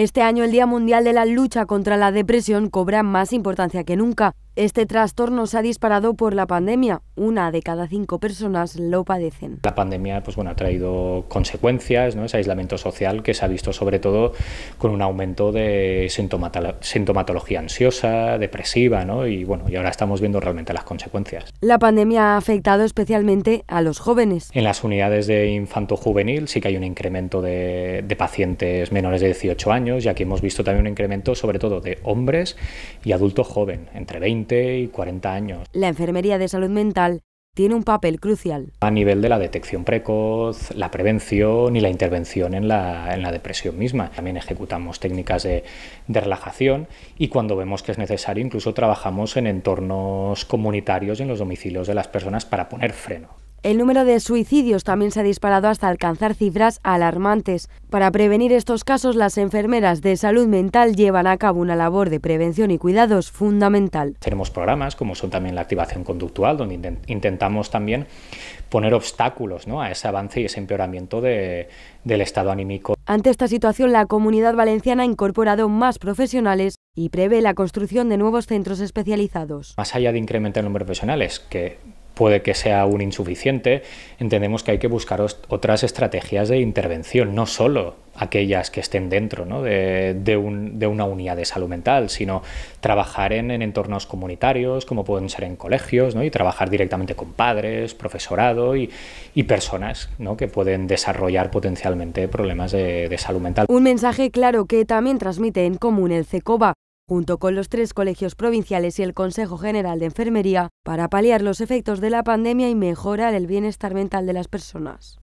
Este año el Día Mundial de la Lucha contra la Depresión cobra más importancia que nunca. Este trastorno se ha disparado por la pandemia. Una de cada cinco personas lo padecen. La pandemia pues bueno, ha traído consecuencias, ¿no? ese aislamiento social que se ha visto sobre todo con un aumento de sintomatología ansiosa, depresiva, ¿no? y, bueno, y ahora estamos viendo realmente las consecuencias. La pandemia ha afectado especialmente a los jóvenes. En las unidades de infanto-juvenil sí que hay un incremento de, pacientes menores de 18 años, y aquí hemos visto también un incremento sobre todo de hombres y adultos jóvenes, entre 20 y 40 años. La enfermería de salud mental tiene un papel crucial. A nivel de la detección precoz, la prevención y la intervención en la, depresión misma. También ejecutamos técnicas de, de, relajación y cuando vemos que es necesario incluso trabajamos en entornos comunitarios y en los domicilios de las personas para poner freno. El número de suicidios también se ha disparado hasta alcanzar cifras alarmantes. Para prevenir estos casos, las enfermeras de salud mental llevan a cabo una labor de prevención y cuidados fundamental. Tenemos programas como son también la activación conductual, donde intentamos también poner obstáculos ¿no? a ese avance y ese empeoramiento del estado anímico. Ante esta situación, la comunidad valenciana ha incorporado más profesionales y prevé la construcción de nuevos centros especializados. Más allá de incrementar el número de profesionales, que puede que sea aún insuficiente, entendemos que hay que buscar otras estrategias de intervención, no solo aquellas que estén dentro de, una unidad de salud mental, sino trabajar en, entornos comunitarios, como pueden ser en colegios, y trabajar directamente con padres, profesorado y, personas que pueden desarrollar potencialmente problemas de salud mental. Un mensaje claro que también transmite en común el CECOBA, junto con los tres colegios provinciales y el Consejo General de Enfermería, para paliar los efectos de la pandemia y mejorar el bienestar mental de las personas.